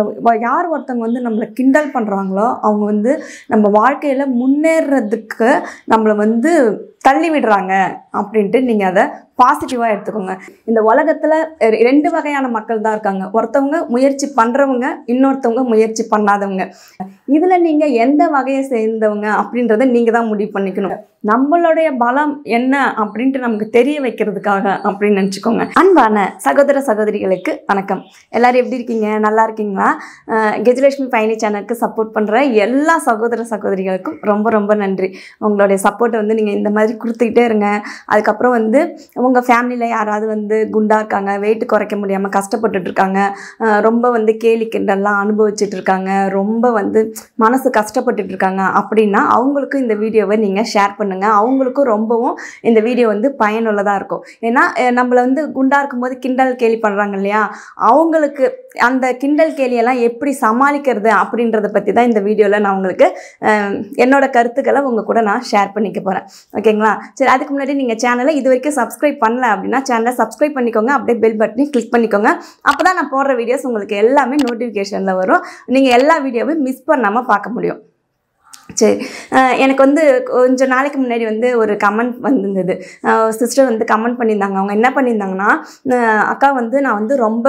நம்மளை யார் ஒருத்தவங்க வந்து நம்மளை கிண்டல் பண்ணுறாங்களோ அவங்க வந்து நம்ம வாழ்க்கையில் முன்னேறதுக்கு நம்மளை வந்து தள்ளி விடுறாங்க அப்படின்ட்டு நீங்கள் அதை பாசிட்டிவாக எடுத்துக்கோங்க இந்த உலகத்தில் ரெண்டு வகையான மக்கள் தான் இருக்காங்க ஒருத்தவங்க முயற்சி பண்ணுறவங்க இன்னொருத்தவங்க முயற்சி பண்ணாதவங்க இதில் நீங்கள் எந்த வகையை சேர்ந்தவங்க அப்படின்றத நீங்கள் தான் முடிவு பண்ணிக்கணும் நம்மளுடைய பலம் என்ன அப்படின்ட்டு நமக்கு தெரிய வைக்கிறதுக்காக அப்படின்னு நினச்சிக்கோங்க அன்பான சகோதர சகோதரிகளுக்கு வணக்கம் எல்லோரும் எப்படி இருக்கீங்க நல்லா இருக்கீங்களா கஜலட்சுமி பயணி சேனலுக்கு சப்போர்ட் பண்ணுற எல்லா சகோதர சகோதரிகளுக்கும் ரொம்ப ரொம்ப நன்றி உங்களுடைய சப்போர்ட்டை வந்து நீங்கள் இந்த மாதிரி கொடுத்துக்கிட்டே இருங்க அதுக்கப்புறம் வந்து உங்கள் ஃபேமிலியில் யாராவது வந்து குண்டாக இருக்காங்க வெயிட் குறைக்க முடியாமல் கஷ்டப்பட்டுட்டு இருக்காங்க ரொம்ப வந்து கேலி கிண்டல்லாம் அனுபவிச்சுட்டு இருக்காங்க ரொம்ப வந்து மனசு கஷ்டப்பட்டுட்டு இருக்காங்க அப்படின்னா அவங்களுக்கும் இந்த வீடியோவை நீங்கள் ஷேர் பண்ணுங்கள் அவங்களுக்கும் ரொம்பவும் இந்த வீடியோ வந்து பயனுள்ளதாக இருக்கும் ஏன்னா நம்மளை வந்து குண்டாக இருக்கும்போது கிண்டல் கேலி பண்ணுறாங்க இல்லையா அவங்களுக்கு அந்த கிண்டல் கேலியெல்லாம் எப்படி சமாளிக்கிறது அப்படின்றத பற்றி தான் இந்த வீடியோவில் நான் உங்களுக்கு என்னோடய கருத்துக்களை உங்கள் கூட நான் ஷேர் பண்ணிக்க போகிறேன் ஓகேங்களா சரி அதுக்கு முன்னாடி நீங்கள் சேனலை இது வரைக்கும் சப்ஸ்கிரைப் பண்ணல அப்படின்னா சேனலை சப்ஸ்கிரைப் பண்ணிக்கோங்க அப்படியே பெல் பட்டனையும் கிளிக் பண்ணிக்கோங்க அப்போ நான் போடுற வீடியோஸ் உங்களுக்கு எல்லாமே நோட்டிஃபிகேஷனில் வரும் நீங்கள் எல்லா வீடியோவும் மிஸ் பண்ணாமல் பார்க்க முடியும் சரி எனக்கு வந்து கொஞ்சம் நாளைக்கு முன்னாடி வந்து ஒரு கமெண்ட் வந்திருந்தது சிஸ்டர் வந்து கமெண்ட் பண்ணியிருந்தாங்க அவங்க என்ன பண்ணியிருந்தாங்கன்னா அக்கா வந்து நான் வந்து ரொம்ப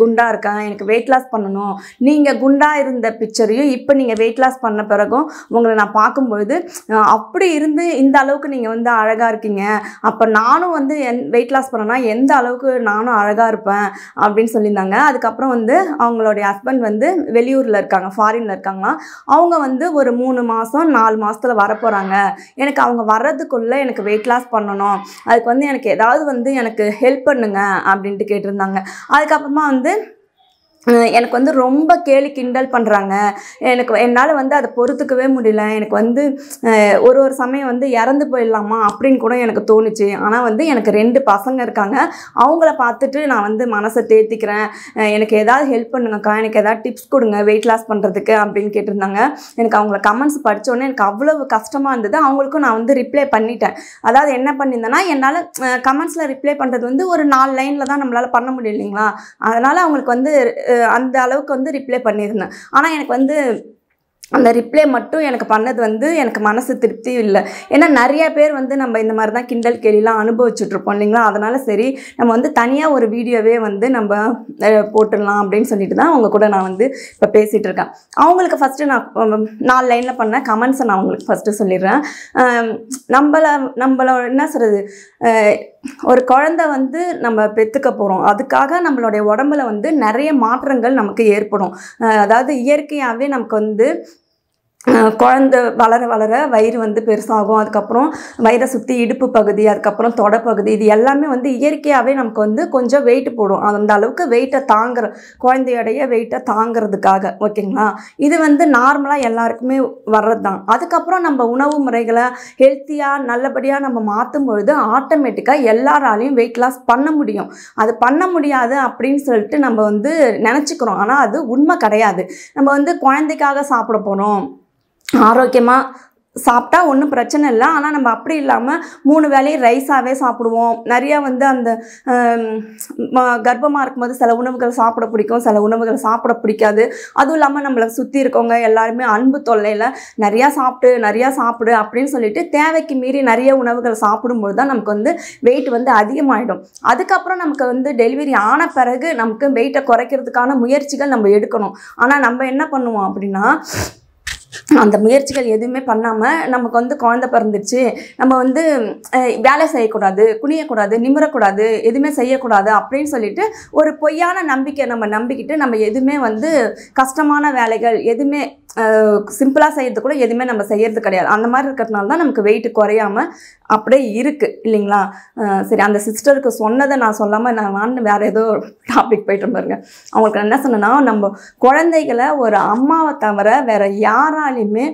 குண்டாக இருக்கேன் எனக்கு வெயிட் லாஸ் பண்ணணும் நீங்கள் குண்டாக இருந்த பிக்சரையும் இப்போ நீங்கள் வெயிட் லாஸ் பண்ண பிறகும் உங்களை நான் பார்க்கும்பொழுது அப்படி இருந்து இந்த அளவுக்கு நீங்கள் வந்து அழகாக இருக்கீங்க அப்போ நானும் வந்து என் வெயிட் லாஸ் பண்ணனா எந்த அளவுக்கு நானும் அழகாக இருப்பேன் அப்படின்னு சொல்லியிருந்தாங்க அதுக்கப்புறம் வந்து அவங்களுடைய ஹஸ்பண்ட் வந்து வெளியூரில் இருக்காங்க ஃபாரினில் இருக்காங்களாம் அவங்க வந்து ஒரு மூணு மாதம் நாலு மாதத்தில் வரப்போகிறாங்க எனக்கு அவங்க வர்றதுக்குள்ளே எனக்கு வெயிட் லாஸ் பண்ணணும் அதுக்கு வந்து எனக்கு ஏதாவது வந்து எனக்கு ஹெல்ப் பண்ணுங்க அப்படின்ட்டு கேட்டிருந்தாங்க அதுக்கப்புறமா வந்து எனக்கு வந்து ரொம்ப கேலி கிண்டல் பண்ணுறாங்க எனக்கு என்னால் வந்து அதை பொறுத்துக்கவே முடியல எனக்கு வந்து ஒரு ஒரு சமயம் வந்து இறந்து போயிடலாமா அப்படின்னு கூட எனக்கு தோணுச்சு ஆனால் வந்து எனக்கு ரெண்டு பசங்க இருக்காங்க அவங்கள பார்த்துட்டு நான் வந்து மனசை தேத்திக்கிறேன் எனக்கு எதாவது ஹெல்ப் பண்ணுங்கக்கா எனக்கு எதாவது டிப்ஸ் கொடுங்க வெயிட் லாஸ் பண்ணுறதுக்கு அப்படின்னு கேட்டிருந்தாங்க எனக்கு அவங்கள கமெண்ட்ஸ் படித்தோடனே எனக்கு அவ்வளவு கஷ்டமாக இருந்தது அவங்களுக்கும் நான் வந்து ரிப்ளை பண்ணிட்டேன் அதாவது என்ன பண்ணியிருந்தேன்னா என்னால் கமெண்ட்ஸில் ரிப்ளை பண்ணுறது வந்து ஒரு நாலு லைனில் தான் நம்மளால் பண்ண முடியும் இல்லைங்களா அதனால் அவங்களுக்கு வந்து அந்த அளவுக்கு வந்து ரிப்ளை பண்ணியிருந்தேன் ஆனால் எனக்கு வந்து அந்த ரிப்ளை மட்டும் எனக்கு பண்ணது வந்து எனக்கு மனசு திருப்தி இல்லை ஏன்னா நிறைய பேர் வந்து நம்ம இந்த மாதிரி தான் கிண்டல் கேலிலாம் அனுபவிச்சுட்ருப்போம் இல்லைங்களா அதனால் சரி நம்ம வந்து தனியாக ஒரு வீடியோவே வந்து நம்ம போட்டுடலாம் அப்படின்னு சொல்லிட்டு தான் அவங்க கூட நான் வந்து இப்போ பேசிகிட்டு இருக்கேன் அவங்களுக்கு ஃபஸ்ட்டு நான் நாலு லைனில் பண்ண கமெண்ட்ஸை நான் அவங்களுக்கு ஃபஸ்ட்டு சொல்லிடுறேன் நம்மளை நம்மளோட என்ன சொல்கிறது ஒரு குழந்த வந்து நம்ம பெற்றுக்க போகிறோம் அதுக்காக நம்மளுடைய உடம்புல வந்து நிறைய மாற்றங்கள் நமக்கு ஏற்படும் அதாவது இயற்கையாகவே நமக்கு வந்து குழந்த வளர வளர வயிறு வந்து பெருசாகும் அதுக்கப்புறம் வயிறை சுற்றி இடுப்பு பகுதி அதுக்கப்புறம் தொட பகுதி இது எல்லாமே வந்து இயற்கையாகவே நமக்கு வந்து கொஞ்சம் வெயிட் போடும் அந்த அளவுக்கு வெயிட்டை தாங்குற குழந்தையோடைய வெயிட்டை தாங்கிறதுக்காக ஓகேங்களா இது வந்து நார்மலாக எல்லாருக்குமே வர்றது தான் அதுக்கப்புறம் நம்ம உணவு முறைகளை ஹெல்த்தியாக நல்லபடியாக நம்ம மாற்றும் பொழுது ஆட்டோமேட்டிக்காக எல்லாராலையும் வெயிட் லாஸ் பண்ண முடியும் அது பண்ண முடியாது அப்படின்னு சொல்லிட்டு நம்ம வந்து நினச்சிக்கிறோம் ஆனால் அது உண்மை கிடையாது நம்ம வந்து குழந்தைக்காக சாப்பிட போகிறோம் ஆரோக்கியமாக சாப்பிட்டா ஒன்றும் பிரச்சனை இல்லை ஆனால் நம்ம அப்படி இல்லாமல் மூணு வேலையும் ரைஸாகவே சாப்பிடுவோம் நிறையா வந்து அந்த கர்ப்பமாக இருக்கும்போது சில உணவுகள் சாப்பிட பிடிக்கும் சில உணவுகள் சாப்பிட பிடிக்காது அதுவும் இல்லாமல் நம்மளை சுற்றி இருக்கவங்க எல்லாருமே அன்பு தொல்லையில் நிறையா சாப்பிட்டு நிறையா சாப்பிடு அப்படின்னு சொல்லிட்டு தேவைக்கு மீறி நிறைய உணவுகள் சாப்பிடும்போது தான் நமக்கு வந்து வெயிட் வந்து அதிகமாகிடும் அதுக்கப்புறம் நமக்கு வந்து டெலிவரி ஆன பிறகு நமக்கு வெயிட்டை குறைக்கிறதுக்கான முயற்சிகள் நம்ம எடுக்கணும் ஆனால் நம்ம என்ன பண்ணுவோம் அப்படின்னா அந்த முயற்சிகள் எதுவுமே பண்ணாமல் நமக்கு வந்து குழந்த பிறந்துச்சு நம்ம வந்து வேலை செய்யக்கூடாது குனியக்கூடாது நிமிரக்கூடாது எதுவுமே செய்யக்கூடாது அப்படின்னு சொல்லிட்டு ஒரு பொய்யான நம்பிக்கை நம்ம நம்பிக்கிட்டு நம்ம எதுவுமே வந்து கஷ்டமான வேலைகள் எதுவுமே சிம்பிளாக செய்கிறது கூட எதுவுமே நம்ம செய்கிறது கிடையாது அந்த மாதிரி இருக்கிறதுனால தான் நமக்கு வெயிட் குறையாமல் அப்படியே இருக்குது இல்லைங்களா சரி அந்த சிஸ்டருக்கு சொன்னதை நான் சொல்லாமல் நான் வான்னு வேறு ஏதோ டாபிக் போயிட்டு பாருங்க அவங்களுக்கு என்ன சொன்னேன்னா நம்ம குழந்தைகளை ஒரு அம்மாவை தவிர வேறு யாராலையுமே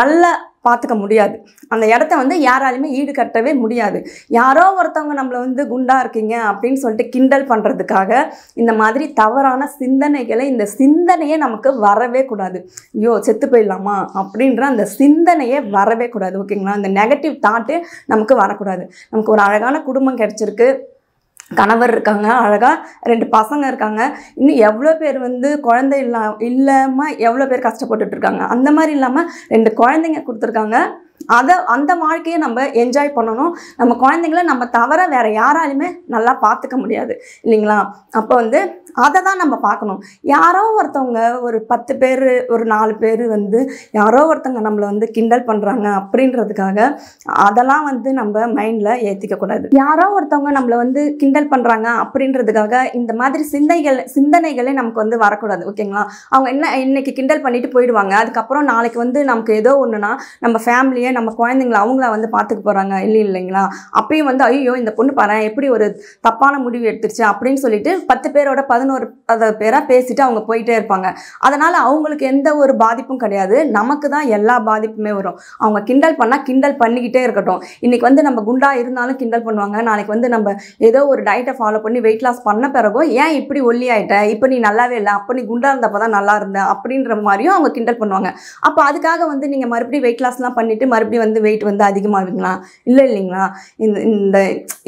நல்ல பார்த்துக்க முடியாது அந்த இடத்த வந்து யாராலையுமே ஈடு கட்டவே முடியாது யாரோ ஒருத்தவங்க நம்மளை வந்து குண்டாக இருக்கீங்க அப்படின்னு சொல்லிட்டு கிண்டல் பண்ணுறதுக்காக இந்த மாதிரி தவறான சிந்தனைகளை இந்த சிந்தனையே நமக்கு வரவே கூடாது ஐயோ செத்து போயிடலாமா அப்படின்ற அந்த சிந்தனையே வரவே கூடாது ஓகேங்களா அந்த நெகட்டிவ் தாட்டு நமக்கு வரக்கூடாது நமக்கு ஒரு அழகான குடும்பம் கிடச்சிருக்கு கணவர் இருக்காங்க அழகாக ரெண்டு பசங்க இருக்காங்க இன்னும் எவ்வளோ பேர் வந்து குழந்தை இல்லாமல் இல்லாமல் எவ்வளோ பேர் கஷ்டப்பட்டுட்ருக்காங்க அந்த மாதிரி இல்லாமல் ரெண்டு குழந்தைங்க கொடுத்துருக்காங்க அதை அந்த வாழ்க்கையை நம்ம என்ஜாய் பண்ணணும் நம்ம குழந்தைங்கள நம்ம தவிர வேறு யாராலையுமே நல்லா பார்த்துக்க முடியாது இல்லைங்களா அப்போ வந்து அதை தான் நம்ம பார்க்கணும் யாரோ ஒருத்தவங்க ஒரு பத்து பேர் ஒரு நாலு பேர் வந்து யாரோ ஒருத்தவங்க நம்மளை வந்து கிண்டல் பண்ணுறாங்க அப்படின்றதுக்காக அதெல்லாம் வந்து நம்ம மைண்டில் ஏற்றிக்கக்கூடாது யாரோ ஒருத்தவங்க நம்மளை வந்து கிண்டல் பண்ணுறாங்க அப்படின்றதுக்காக இந்த மாதிரி சிந்தைகள் சிந்தனைகளே நமக்கு வந்து வரக்கூடாது ஓகேங்களா அவங்க என்ன இன்னைக்கு கிண்டல் பண்ணிட்டு போயிடுவாங்க அதுக்கப்புறம் நாளைக்கு வந்து நமக்கு ஏதோ ஒன்றுனா நம்ம ஃபேமிலியை ஏன் நம்ம குழந்தைங்கள அவங்கள வந்து பார்த்துக்க போகிறாங்க இல்லை இல்லைங்களா அப்பயும் வந்து ஐயோ இந்த பொண்ணு பாரு எப்படி ஒரு தப்பான முடிவு எடுத்துருச்சு அப்படின்னு சொல்லிட்டு பத்து பேரோட பதினோரு அதை பேராக பேசிட்டு அவங்க போயிட்டே இருப்பாங்க அதனால் அவங்களுக்கு எந்த ஒரு பாதிப்பும் கிடையாது நமக்கு தான் எல்லா பாதிப்புமே வரும் அவங்க கிண்டல் பண்ணால் கிண்டல் பண்ணிக்கிட்டே இருக்கட்டும் இன்றைக்கி வந்து நம்ம குண்டா இருந்தாலும் கிண்டல் பண்ணுவாங்க நாளைக்கு வந்து நம்ம ஏதோ ஒரு டயட்டை ஃபாலோ பண்ணி வெயிட் லாஸ் பண்ண பிறகும் ஏன் இப்படி ஒல்லி ஆகிட்டேன் இப்போ நீ நல்லாவே இல்லை அப்போ நீ குண்டா இருந்தப்போ தான் நல்லா இருந்த அப்படின்ற மாதிரியும் அவங்க கிண்டல் பண்ணுவாங்க அப்போ அதுக்காக வந்து நீங்கள் மறுபடியும் வெயிட் லாஸ்லாம் பண்ணிவிட்டு மறுபடியும் வந்து வெயிட் வந்து அதிகமாகுங்களா இல்லை இல்லைங்களா இந்த இந்த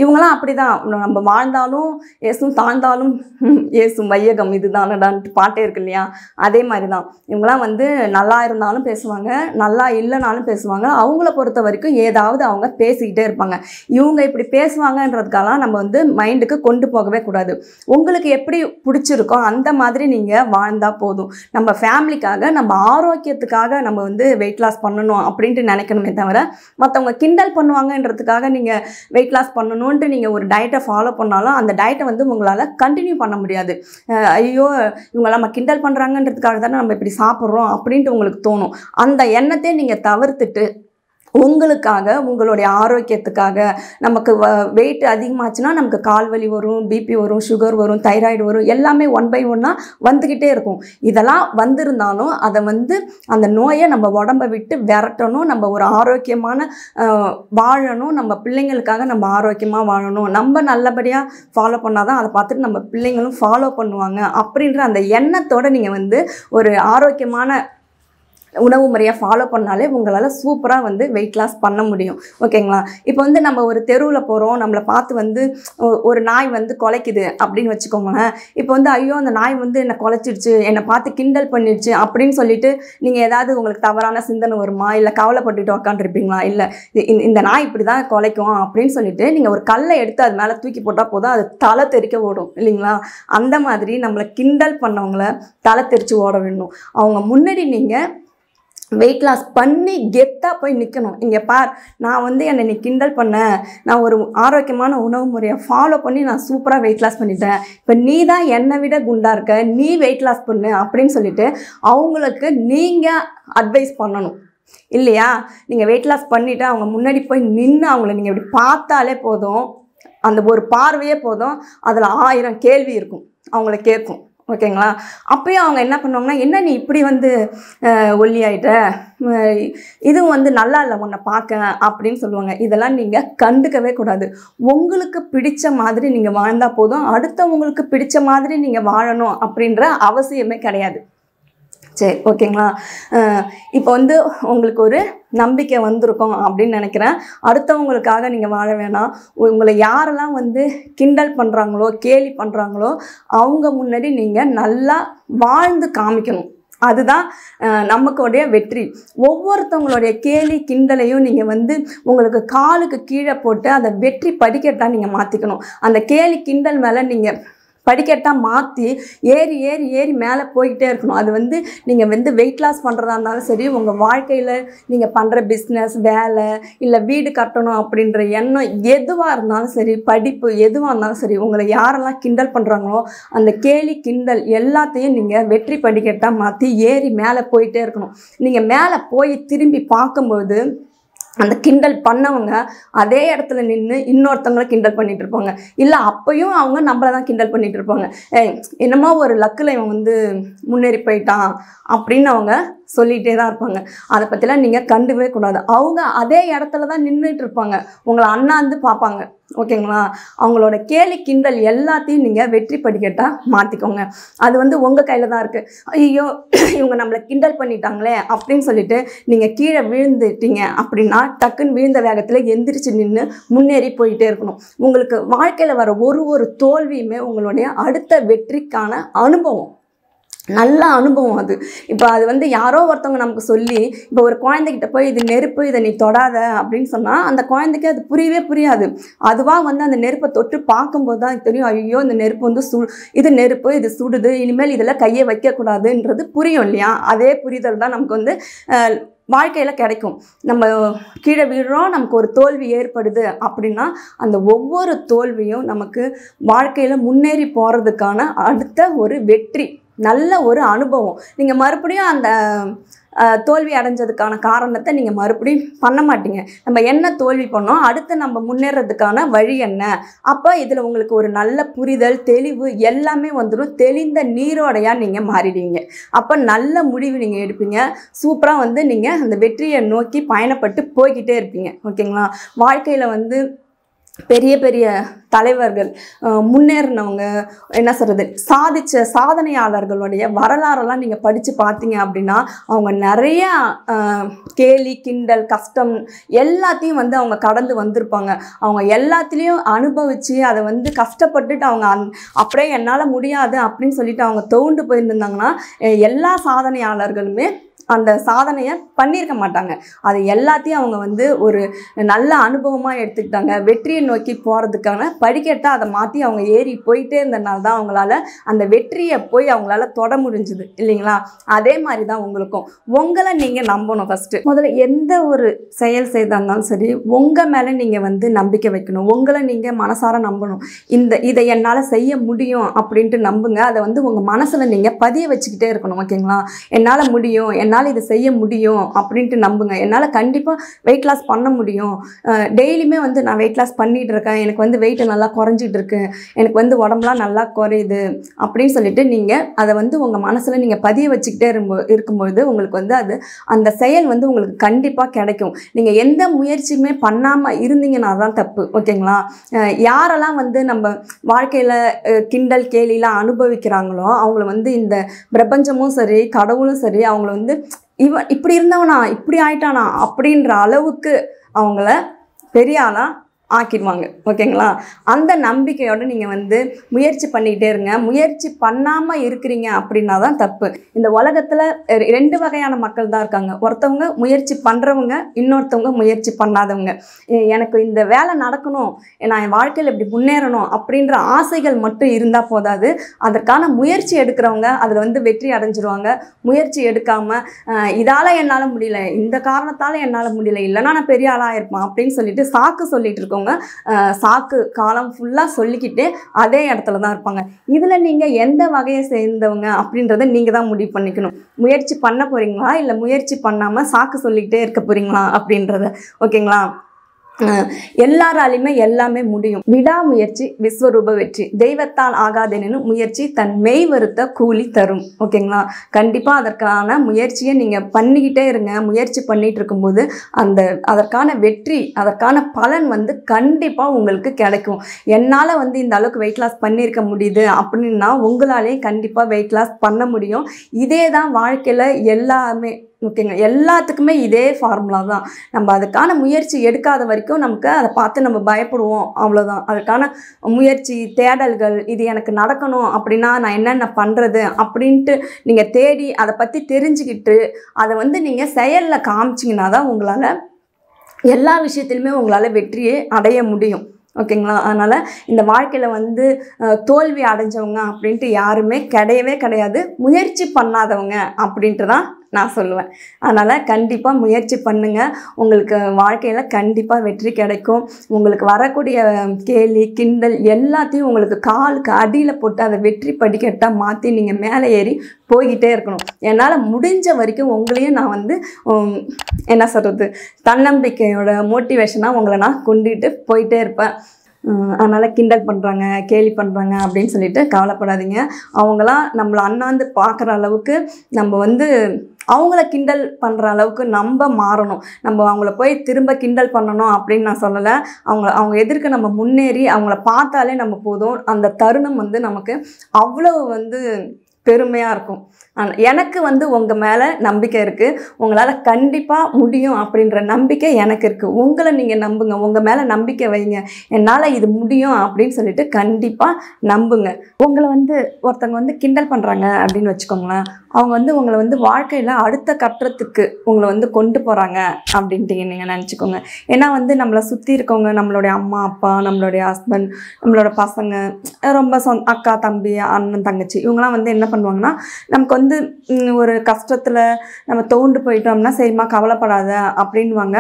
இவங்களாம் அப்படி தான் நம்ம வாழ்ந்தாலும் ஏசும் தாழ்ந்தாலும் ஏசும் வையகம் இது தானடான்ட்டு பாட்டே இருக்கு இல்லையா அதே மாதிரி தான் இவங்களாம் வந்து நல்லா இருந்தாலும் பேசுவாங்க நல்லா இல்லைனாலும் பேசுவாங்க அவங்கள பொறுத்த வரைக்கும் ஏதாவது அவங்க பேசிக்கிட்டே இருப்பாங்க இவங்க இப்படி பேசுவாங்கன்றதுக்கெல்லாம் நம்ம வந்து மைண்டுக்கு கொண்டு போகவே கூடாது உங்களுக்கு எப்படி பிடிச்சிருக்கோ அந்த மாதிரி நீங்கள் வாழ்ந்தால் போதும் நம்ம ஃபேமிலிக்காக நம்ம ஆரோக்கியத்துக்காக நம்ம வந்து வெயிட் லாஸ் பண்ணணும் அப்படின்ட்டு நினைக்கணும் எடுத்துக்கணுமே தவிர மற்றவங்க கிண்டல் பண்ணுவாங்கன்றதுக்காக நீங்கள் வெயிட் லாஸ் பண்ணணுன்ட்டு நீங்கள் ஒரு டயட்டை ஃபாலோ பண்ணாலும் அந்த டயட்டை வந்து உங்களால் கண்டினியூ பண்ண முடியாது ஐயோ இவங்களாம் நம்ம கிண்டல் பண்ணுறாங்கன்றதுக்காக தானே நம்ம இப்படி சாப்பிட்றோம் அப்படின்ட்டு உங்களுக்கு தோணும் அந்த எண்ணத்தை நீங்கள் தவிர்த்துட்டு உங்களுக்காக உங்களுடைய ஆரோக்கியத்துக்காக நமக்கு வெயிட் அதிகமாச்சுன்னா நமக்கு கால் வலி வரும் பிபி வரும் சுகர் வரும் தைராய்டு வரும் எல்லாமே ஒன் பை ஒன்னாக வந்துக்கிட்டே இருக்கும் இதெல்லாம் வந்திருந்தாலும் அதை வந்து அந்த நோயை நம்ம உடம்பை விட்டு விரட்டணும் நம்ம ஒரு ஆரோக்கியமான வாழணும் நம்ம பிள்ளைங்களுக்காக நம்ம ஆரோக்கியமாக வாழணும் நம்ம நல்லபடியாக ஃபாலோ பண்ணால் தான் அதை பார்த்துட்டு நம்ம பிள்ளைங்களும் ஃபாலோ பண்ணுவாங்க அப்படின்ற அந்த எண்ணத்தோடு நீங்கள் வந்து ஒரு ஆரோக்கியமான உணவு முறையாக ஃபாலோ பண்ணாலே உங்களால் சூப்பராக வந்து வெயிட் லாஸ் பண்ண முடியும் ஓகேங்களா இப்போ வந்து நம்ம ஒரு தெருவில் போகிறோம் நம்மளை பார்த்து வந்து ஒரு நாய் வந்து குலைக்குது அப்படின்னு வச்சுக்கோங்களேன் இப்போ வந்து ஐயோ அந்த நாய் வந்து என்னை குலைச்சிடுச்சு என்னை பார்த்து கிண்டல் பண்ணிடுச்சு அப்படின்னு சொல்லிட்டு நீங்கள் ஏதாவது உங்களுக்கு தவறான சிந்தனை வருமா இல்லை கவலைப்பட்டுட்டு உக்காண்டிருப்பீங்களா இல்லை இந்த நாய் இப்படி தான் குலைக்கும் அப்படின்னு சொல்லிட்டு நீங்கள் ஒரு கல்லை எடுத்து அது மேலே தூக்கி போட்டால் போதும் அது தலை தெரிக்க ஓடும் இல்லைங்களா அந்த மாதிரி நம்மளை கிண்டல் பண்ணவங்கள தலை தெரித்து ஓட வேணும் அவங்க முன்னாடி நீங்கள் வெயிட் லாஸ் பண்ணி கெத்தாக போய் நிற்கணும் இங்கே பார் நான் வந்து என்னை நீ கிண்டல் பண்ண நான் ஒரு ஆரோக்கியமான உணவு முறையை ஃபாலோ பண்ணி நான் சூப்பராக வெயிட் லாஸ் பண்ணிட்டேன் இப்போ நீ தான் என்னை விட குண்டாக இருக்க நீ வெயிட் லாஸ் பண்ணு அப்படின்னு சொல்லிட்டு அவங்களுக்கு நீங்கள் அட்வைஸ் பண்ணணும் இல்லையா நீங்கள் வெயிட் லாஸ் பண்ணிவிட்டு அவங்க முன்னாடி போய் நின்று அவங்கள நீங்கள் இப்படி பார்த்தாலே போதும் அந்த ஒரு பார்வையே போதும் அதில் ஆயிரம் கேள்வி இருக்கும் அவங்கள கேட்கும் ஓகேங்களா அப்பயும் அவங்க என்ன பண்ணுவாங்கன்னா என்ன நீ இப்படி வந்து ஒல்லி ஆகிட்ட இதுவும் வந்து நல்லா இல்லை உன்னை பார்க்க அப்படின்னு சொல்லுவாங்க இதெல்லாம் நீங்கள் கண்டுக்கவே கூடாது உங்களுக்கு பிடிச்ச மாதிரி நீங்கள் வாழ்ந்தால் போதும் அடுத்தவங்களுக்கு பிடிச்ச மாதிரி நீங்கள் வாழணும் அப்படின்ற அவசியமே கிடையாது சரி ஓகேங்களா இப்போ வந்து உங்களுக்கு ஒரு நம்பிக்கை வந்திருக்கும் அப்படின்னு நினைக்கிறேன் அடுத்தவங்களுக்காக நீங்கள் வாழ வேணாம் உங்களை யாரெல்லாம் வந்து கிண்டல் பண்ணுறாங்களோ கேலி பண்ணுறாங்களோ அவங்க முன்னாடி நீங்கள் நல்லா வாழ்ந்து காமிக்கணும் அதுதான் நமக்குடைய வெற்றி ஒவ்வொருத்தவங்களுடைய கேலி கிண்டலையும் நீங்கள் வந்து உங்களுக்கு காலுக்கு கீழே போட்டு அதை வெற்றி படிக்கட்டாக நீங்கள் மாற்றிக்கணும் அந்த கேலி கிண்டல் மேலே நீங்கள் படிக்கட்டாக மாற்றி ஏறி ஏறி ஏறி மேலே போய்கிட்டே இருக்கணும் அது வந்து நீங்கள் வந்து வெயிட் லாஸ் பண்ணுறதா இருந்தாலும் சரி உங்கள் வாழ்க்கையில் நீங்கள் பண்ணுற பிஸ்னஸ் வேலை இல்லை வீடு கட்டணும் அப்படின்ற எண்ணம் எதுவாக இருந்தாலும் சரி படிப்பு எதுவாக இருந்தாலும் சரி உங்களை யாரெல்லாம் கிண்டல் பண்ணுறாங்களோ அந்த கேலி கிண்டல் எல்லாத்தையும் நீங்கள் வெற்றி படிக்கட்டாக மாற்றி ஏறி மேலே போயிட்டே இருக்கணும் நீங்கள் மேலே போய் திரும்பி பார்க்கும்போது அந்த கிண்டல் பண்ணவங்க அதே இடத்துல நின்று இன்னொருத்தவங்கள கிண்டல் பண்ணிட்டு இருப்பாங்க இல்லை அப்பையும் அவங்க நம்மளை தான் கிண்டல் பண்ணிட்டு இருப்பாங்க என்னமோ ஒரு லக்கில் இவன் வந்து முன்னேறி போயிட்டான் அப்படின்னு அவங்க சொல்லிகிட்டே தான் இருப்பாங்க அதை பற்றிலாம் நீங்கள் கண்டுவே கூடாது அவங்க அதே இடத்துல தான் நின்றுட்டு இருப்பாங்க உங்களை அண்ணாந்து பார்ப்பாங்க ஓகேங்களா அவங்களோட கேலி கிண்டல் எல்லாத்தையும் நீங்கள் வெற்றி படிக்கட்டாக மாற்றிக்கோங்க அது வந்து உங்கள் கையில் தான் இருக்குது ஐயோ இவங்க நம்மளை கிண்டல் பண்ணிட்டாங்களே அப்படின்னு சொல்லிட்டு நீங்கள் கீழே விழுந்துட்டீங்க அப்படின்னா டக்குன்னு விழுந்த வேகத்தில் எந்திரிச்சு நின்று முன்னேறி போயிட்டே இருக்கணும் உங்களுக்கு வாழ்க்கையில் வர ஒரு ஒரு தோல்வியுமே உங்களுடைய அடுத்த வெற்றிக்கான அனுபவம் நல்ல அனுபவம் அது இப்போ அது வந்து யாரோ ஒருத்தவங்க நமக்கு சொல்லி இப்போ ஒரு குழந்தைகிட்ட போய் இது நெருப்பு இதை நீ தொடாத அப்படின்னு சொன்னால் அந்த குழந்தைக்கு அது புரியவே புரியாது அதுவாக வந்து அந்த நெருப்பை தொட்டு பார்க்கும்போது தான் தெரியும் ஐயோ இந்த நெருப்பு வந்து சு இது நெருப்பு இது சுடுது இனிமேல் இதெல்லாம் கையை வைக்கக்கூடாதுன்றது புரியும் இல்லையா அதே புரிதல் தான் நமக்கு வந்து வாழ்க்கையில் கிடைக்கும் நம்ம கீழே விழுறோம் நமக்கு ஒரு தோல்வி ஏற்படுது அப்படின்னா அந்த ஒவ்வொரு தோல்வியும் நமக்கு வாழ்க்கையில் முன்னேறி போகிறதுக்கான அடுத்த ஒரு வெற்றி நல்ல ஒரு அனுபவம் நீங்கள் மறுபடியும் அந்த தோல்வி அடைஞ்சதுக்கான காரணத்தை நீங்கள் மறுபடியும் பண்ண மாட்டீங்க நம்ம என்ன தோல்வி பண்ணோம் அடுத்து நம்ம முன்னேறதுக்கான வழி என்ன அப்போ இதில் உங்களுக்கு ஒரு நல்ல புரிதல் தெளிவு எல்லாமே வந்துடும் தெளிந்த நீரோடையாக நீங்கள் மாறிடுவீங்க அப்போ நல்ல முடிவு நீங்கள் எடுப்பீங்க சூப்பராக வந்து நீங்கள் அந்த வெற்றியை நோக்கி பயணப்பட்டு போய்கிட்டே இருப்பீங்க ஓகேங்களா வாழ்க்கையில் வந்து பெரிய பெரிய தலைவர்கள் முன்னேறினவங்க என்ன சொல்கிறது சாதித்த சாதனையாளர்களுடைய வரலாறெல்லாம் நீங்கள் படித்து பார்த்தீங்க அப்படின்னா அவங்க நிறையா கேலி கிண்டல் கஷ்டம் எல்லாத்தையும் வந்து அவங்க கடந்து வந்திருப்பாங்க அவங்க எல்லாத்துலேயும் அனுபவித்து அதை வந்து கஷ்டப்பட்டுட்டு அவங்க அந் அப்படியே என்னால் முடியாது அப்படின்னு சொல்லிட்டு அவங்க தோண்டு போயிருந்தாங்கன்னா எல்லா சாதனையாளர்களுமே அந்த சாதனையை பண்ணியிருக்க மாட்டாங்க அது எல்லாத்தையும் அவங்க வந்து ஒரு நல்ல அனுபவமாக எடுத்துக்கிட்டாங்க வெற்றியை நோக்கி போகிறதுக்கான படிக்கட்டை அதை மாற்றி அவங்க ஏறி போயிட்டே இருந்தனால தான் அவங்களால அந்த வெற்றியை போய் அவங்களால தொட முடிஞ்சுது இல்லைங்களா அதே மாதிரி தான் உங்களுக்கும் உங்களை நீங்கள் நம்பணும் ஃபஸ்ட்டு முதல்ல எந்த ஒரு செயல் செய்தால் இருந்தாலும் சரி உங்கள் மேலே நீங்கள் வந்து நம்பிக்கை வைக்கணும் உங்களை நீங்கள் மனசார நம்பணும் இந்த இதை என்னால் செய்ய முடியும் அப்படின்ட்டு நம்புங்க அதை வந்து உங்கள் மனசில் நீங்கள் பதிய வச்சுக்கிட்டே இருக்கணும் ஓகேங்களா என்னால் முடியும் என்னால் என்னால் இதை செய்ய முடியும் அப்படின்ட்டு நம்புங்க என்னால் கண்டிப்பாக வெயிட் லாஸ் பண்ண முடியும் டெய்லியுமே வந்து நான் வெயிட் லாஸ் பண்ணிகிட்டு இருக்கேன் எனக்கு வந்து வெயிட்டை நல்லா குறைஞ்சிட்டு இருக்கு எனக்கு வந்து உடம்புலாம் நல்லா குறையுது அப்படின்னு சொல்லிட்டு நீங்கள் அதை வந்து உங்கள் மனசில் நீங்கள் பதிய வச்சுக்கிட்டே இருக்கும்போது உங்களுக்கு வந்து அது அந்த செயல் வந்து உங்களுக்கு கண்டிப்பாக கிடைக்கும் நீங்கள் எந்த முயற்சியுமே பண்ணாமல் இருந்தீங்கன்னா தான் தப்பு ஓகேங்களா யாரெல்லாம் வந்து நம்ம வாழ்க்கையில் கிண்டல் கேலிலாம் அனுபவிக்கிறாங்களோ அவங்கள வந்து இந்த பிரபஞ்சமும் சரி கடவுளும் சரி அவங்கள வந்து இவன் இப்படி இருந்தவனா இப்படி ஆயிட்டானா அப்படின்ற அளவுக்கு அவங்கள பெரிய ஆளாக ஆக்கிடுவாங்க ஓகேங்களா அந்த நம்பிக்கையோடு நீங்கள் வந்து முயற்சி பண்ணிக்கிட்டே இருங்க முயற்சி பண்ணாமல் இருக்கிறீங்க அப்படின்னா தான் தப்பு இந்த உலகத்தில் ரெண்டு வகையான மக்கள் தான் இருக்காங்க ஒருத்தவங்க முயற்சி பண்ணுறவங்க இன்னொருத்தவங்க முயற்சி பண்ணாதவங்க எனக்கு இந்த வேலை நடக்கணும் நான் என் வாழ்க்கையில் இப்படி முன்னேறணும் அப்படின்ற ஆசைகள் மட்டும் இருந்தால் போதாது அதற்கான முயற்சி எடுக்கிறவங்க அதில் வந்து வெற்றி அடைஞ்சிருவாங்க முயற்சி எடுக்காமல் இதால் என்னால் முடியல இந்த காரணத்தால் என்னால் முடியல இல்லைனா நான் பெரிய ஆளாக இருப்பேன் அப்படின்னு சொல்லிட்டு சாக்கு சொல்லிகிட்டு இருக்கோம் இருக்கவங்க சாக்கு காலம் ஃபுல்லாக சொல்லிக்கிட்டு அதே இடத்துல தான் இருப்பாங்க இதில் நீங்கள் எந்த வகையை சேர்ந்தவங்க அப்படின்றத நீங்கள் தான் முடிவு பண்ணிக்கணும் முயற்சி பண்ண போகிறீங்களா இல்லை முயற்சி பண்ணாமல் சாக்கு சொல்லிக்கிட்டே இருக்க போகிறீங்களா அப்படின்றத ஓகேங்களா எல்லாராலையுமே எல்லாமே முடியும் விடாமுயற்சி விஸ்வரூப வெற்றி தெய்வத்தால் ஆகாதெனும் முயற்சி தன் மெய் வருத்த கூலி தரும் ஓகேங்களா கண்டிப்பாக அதற்கான முயற்சியை நீங்கள் பண்ணிக்கிட்டே இருங்க முயற்சி பண்ணிகிட்டு இருக்கும்போது அந்த அதற்கான வெற்றி அதற்கான பலன் வந்து கண்டிப்பாக உங்களுக்கு கிடைக்கும் என்னால் வந்து இந்த அளவுக்கு வெயிட் லாஸ் பண்ணியிருக்க முடியுது அப்படின்னா உங்களாலேயும் கண்டிப்பாக வெயிட் லாஸ் பண்ண முடியும் இதே தான் வாழ்க்கையில் எல்லாமே ஓகேங்க எல்லாத்துக்குமே இதே ஃபார்முலா தான் நம்ம அதுக்கான முயற்சி எடுக்காத வரைக்கும் நமக்கு அதை பார்த்து நம்ம பயப்படுவோம் அவ்வளோதான் அதுக்கான முயற்சி தேடல்கள் இது எனக்கு நடக்கணும் அப்படின்னா நான் என்னென்ன பண்ணுறது அப்படின்ட்டு நீங்கள் தேடி அதை பற்றி தெரிஞ்சுக்கிட்டு அதை வந்து நீங்கள் செயலில் காமிச்சிங்கன்னா தான் உங்களால் எல்லா விஷயத்திலுமே உங்களால் வெற்றியை அடைய முடியும் ஓகேங்களா அதனால் இந்த வாழ்க்கையில் வந்து தோல்வி அடைஞ்சவங்க அப்படின்ட்டு யாருமே கிடையவே கிடையாது முயற்சி பண்ணாதவங்க அப்படின்ட்டு தான் நான் சொல்லுவேன் அதனால் கண்டிப்பாக முயற்சி பண்ணுங்கள் உங்களுக்கு வாழ்க்கையில் கண்டிப்பாக வெற்றி கிடைக்கும் உங்களுக்கு வரக்கூடிய கேலி கிண்டல் எல்லாத்தையும் உங்களுக்கு காலுக்கு அடியில் போட்டு அதை வெற்றி படிக்கட்டாக மாற்றி நீங்கள் மேலே ஏறி போய்கிட்டே இருக்கணும் என்னால் முடிஞ்ச வரைக்கும் உங்களையும் நான் வந்து என்ன சொல்கிறது தன்னம்பிக்கையோட மோட்டிவேஷனாக உங்களை நான் கொண்டுட்டு போயிட்டே இருப்பேன் அதனால் கிண்டல் பண்ணுறாங்க கேலி பண்ணுறாங்க அப்படின்னு சொல்லிட்டு கவலைப்படாதீங்க அவங்களாம் நம்மளை அண்ணாந்து பார்க்குற அளவுக்கு நம்ம வந்து அவங்கள கிண்டல் பண்ணுற அளவுக்கு நம்ம மாறணும் நம்ம அவங்கள போய் திரும்ப கிண்டல் பண்ணணும் அப்படின்னு நான் சொல்லலை அவங்க அவங்க எதிர்க்க நம்ம முன்னேறி அவங்கள பார்த்தாலே நம்ம போதும் அந்த தருணம் வந்து நமக்கு அவ்வளவு வந்து பெருமையாக இருக்கும் ஆனால் எனக்கு வந்து உங்கள் மேலே நம்பிக்கை இருக்குது உங்களால் கண்டிப்பாக முடியும் அப்படின்ற நம்பிக்கை எனக்கு இருக்குது உங்களை நீங்கள் நம்புங்க உங்கள் மேலே நம்பிக்கை வைங்க என்னால் இது முடியும் அப்படின்னு சொல்லிட்டு கண்டிப்பாக நம்புங்க உங்களை வந்து ஒருத்தங்க வந்து கிண்டல் பண்ணுறாங்க அப்படின்னு வச்சுக்கோங்களேன் அவங்க வந்து உங்களை வந்து வாழ்க்கையில் அடுத்த கட்டுறதுக்கு உங்களை வந்து கொண்டு போகிறாங்க அப்படின்ட்டு நீங்கள் நினச்சிக்கோங்க ஏன்னா வந்து நம்மளை சுற்றி இருக்கவங்க நம்மளுடைய அம்மா அப்பா நம்மளுடைய ஹஸ்பண்ட் நம்மளோட பசங்க ரொம்ப சொந்த அக்கா தம்பி அண்ணன் தங்கச்சி இவங்கெலாம் வந்து என்ன பண்ணுவாங்கன்னா நமக்கு வந்து ஒரு கஷ்டத்தில் நம்ம தோண்டு போயிட்டோம்னா சரிம்மா கவலைப்படாத அப்படின்வாங்க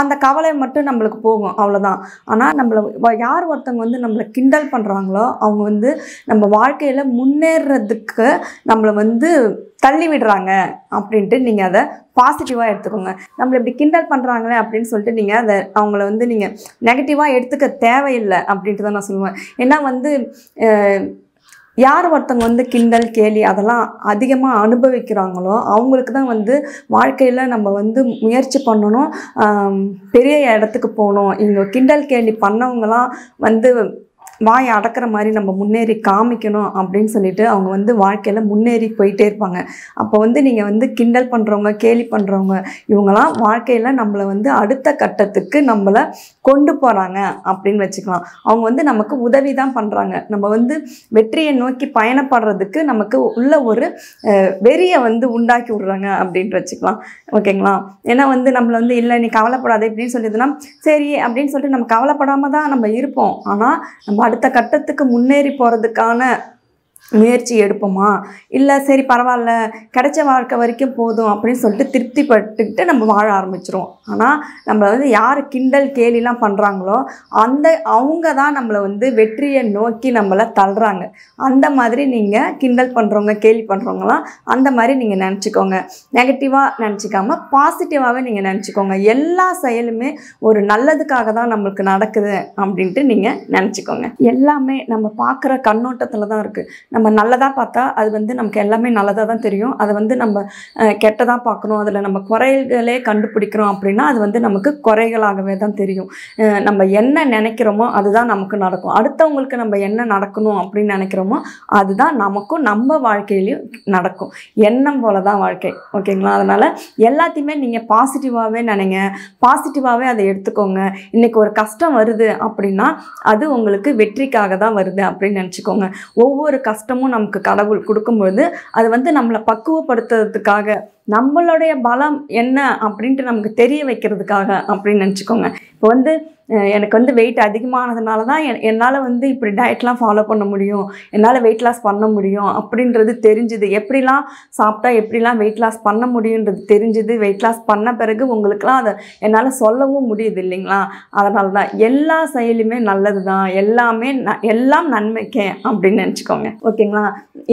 அந்த கவலை மட்டும் நம்மளுக்கு போகும் அவ்வளோதான் ஆனால் நம்மளை யார் ஒருத்தவங்க வந்து நம்மளை கிண்டல் பண்ணுறாங்களோ அவங்க வந்து நம்ம வாழ்க்கையில் முன்னேறதுக்கு நம்மளை வந்து தள்ளி விடுறாங்க அப்படின்ட்டு நீங்கள் அதை பாசிட்டிவாக எடுத்துக்கோங்க நம்மளை இப்படி கிண்டல் பண்ணுறாங்களே அப்படின்னு சொல்லிட்டு நீங்கள் அதை அவங்கள வந்து நீங்கள் நெகட்டிவாக எடுத்துக்க தேவையில்லை அப்படின்ட்டு தான் நான் சொல்லுவேன் ஏன்னா வந்து யார் ஒருத்தவங்க வந்து கிண்டல் கேலி அதெல்லாம் அதிகமாக அனுபவிக்கிறாங்களோ அவங்களுக்கு தான் வந்து வாழ்க்கையில் நம்ம வந்து முயற்சி பண்ணணும் பெரிய இடத்துக்கு போகணும் இவங்க கிண்டல் கேலி பண்ணவங்களாம் வந்து வாயை அடக்கிற மாதிரி நம்ம முன்னேறி காமிக்கணும் அப்படின்னு சொல்லிட்டு அவங்க வந்து வாழ்க்கையில் முன்னேறி போயிட்டே இருப்பாங்க அப்போ வந்து நீங்கள் வந்து கிண்டல் பண்ணுறவங்க கேலி பண்ணுறவங்க இவங்கெல்லாம் வாழ்க்கையில் நம்மளை வந்து அடுத்த கட்டத்துக்கு நம்மளை கொண்டு போகிறாங்க அப்படின்னு வச்சுக்கலாம் அவங்க வந்து நமக்கு உதவி தான் பண்ணுறாங்க நம்ம வந்து வெற்றியை நோக்கி பயணப்படுறதுக்கு நமக்கு உள்ள ஒரு வெறியை வந்து உண்டாக்கி விட்றாங்க அப்படின்ட்டு வச்சுக்கலாம் ஓகேங்களா ஏன்னா வந்து நம்மளை வந்து இல்லை நீ கவலைப்படாதே இப்படின்னு சொல்லிதுன்னா சரி அப்படின்னு சொல்லிட்டு நம்ம கவலைப்படாமல் தான் நம்ம இருப்போம் ஆனால் நம்ம அடுத்த கட்டத்துக்கு முன்னேறி போகிறதுக்கான முயற்சி எடுப்போமா இல்லை சரி பரவாயில்ல கிடைச்ச வாழ்க்கை வரைக்கும் போதும் அப்படின்னு சொல்லிட்டு திருப்திப்பட்டுக்கிட்டு நம்ம வாழ ஆரம்பிச்சிரும் ஆனால் நம்மளை வந்து யார் கிண்டல் கேலிலாம் பண்ணுறாங்களோ அந்த அவங்க தான் நம்மளை வந்து வெற்றியை நோக்கி நம்மளை தள்ளுறாங்க அந்த மாதிரி நீங்கள் கிண்டல் பண்ணுறவங்க கேலி பண்ணுறவங்களாம் அந்த மாதிரி நீங்கள் நினச்சிக்கோங்க நெகட்டிவாக நினச்சிக்காம பாசிட்டிவாகவே நீங்கள் நினச்சிக்கோங்க எல்லா செயலுமே ஒரு நல்லதுக்காக தான் நம்மளுக்கு நடக்குது அப்படின்ட்டு நீங்கள் நினச்சிக்கோங்க எல்லாமே நம்ம பார்க்குற கண்ணோட்டத்தில் தான் இருக்குது நம்ம நல்லதாக பார்த்தா அது வந்து நமக்கு எல்லாமே நல்லதாக தான் தெரியும் அதை வந்து நம்ம கெட்டதாக பார்க்கணும் அதில் நம்ம குறைகளே கண்டுபிடிக்கிறோம் அப்படின்னா அது வந்து நமக்கு குறைகளாகவே தான் தெரியும் நம்ம என்ன நினைக்கிறோமோ அதுதான் நமக்கு நடக்கும் அடுத்தவங்களுக்கு நம்ம என்ன நடக்கணும் அப்படின்னு நினைக்கிறோமோ அதுதான் நமக்கும் நம்ம வாழ்க்கையிலையும் நடக்கும் எண்ணம் போல தான் வாழ்க்கை ஓகேங்களா அதனால் எல்லாத்தையுமே நீங்கள் பாசிட்டிவாகவே நினைங்க பாசிட்டிவாகவே அதை எடுத்துக்கோங்க இன்றைக்கி ஒரு கஷ்டம் வருது அப்படின்னா அது உங்களுக்கு வெற்றிக்காக தான் வருது அப்படின்னு நினச்சிக்கோங்க ஒவ்வொரு கஷ்டம் கஷ்டமும் நமக்கு கடவுள் கொடுக்கும்பொழுது அது வந்து நம்மளை பக்குவப்படுத்துறதுக்காக நம்மளுடைய பலம் என்ன அப்படின்ட்டு நமக்கு தெரிய வைக்கிறதுக்காக அப்படின்னு நினச்சிக்கோங்க இப்போ வந்து எனக்கு வந்து வெயிட் அதிகமானதுனால தான் என் என்னால் வந்து இப்படி டயட்லாம் ஃபாலோ பண்ண முடியும் என்னால் வெயிட் லாஸ் பண்ண முடியும் அப்படின்றது தெரிஞ்சுது எப்படிலாம் சாப்பிட்டா எப்படிலாம் வெயிட் லாஸ் பண்ண முடியுன்றது தெரிஞ்சுது வெயிட் லாஸ் பண்ண பிறகு உங்களுக்குலாம் அதை என்னால் சொல்லவும் முடியுது இல்லைங்களா அதனால தான் எல்லா செயலுமே நல்லது தான் எல்லாமே எல்லாம் நன்மைக்கே அப்படின்னு நினச்சிக்கோங்க ஓகேங்களா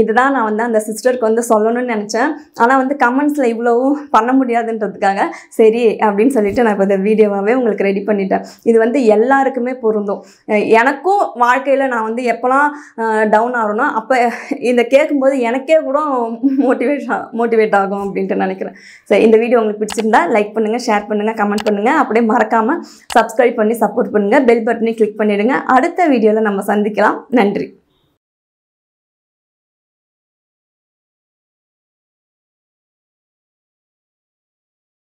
இதுதான் நான் வந்து அந்த சிஸ்டருக்கு வந்து சொல்லணும்னு நினச்சேன் ஆனால் வந்து கமெண்ட்ஸில் அதை இவ்வளவும் பண்ண முடியாதுன்றதுக்காக சரி அப்படின்னு சொல்லிட்டு நான் இப்போ இந்த வீடியோவாகவே உங்களுக்கு ரெடி பண்ணிட்டேன் இது வந்து எல்லாருக்குமே பொருந்தும் எனக்கும் வாழ்க்கையில் நான் வந்து எப்போல்லாம் டவுன் ஆகணும் அப்போ இந்த கேட்கும்போது எனக்கே கூட மோட்டிவேஷ் மோட்டிவேட் ஆகும் அப்படின்ட்டு நினைக்கிறேன் சரி இந்த வீடியோ உங்களுக்கு பிடிச்சிருந்தா லைக் பண்ணுங்கள் ஷேர் பண்ணுங்கள் கமெண்ட் பண்ணுங்கள் அப்படியே மறக்காமல் சப்ஸ்கிரைப் பண்ணி சப்போர்ட் பண்ணுங்கள் பெல் பட்டனை கிளிக் பண்ணிவிடுங்க அடுத்த வீடியோவில் நம்ம சந்திக்கலாம் நன்றி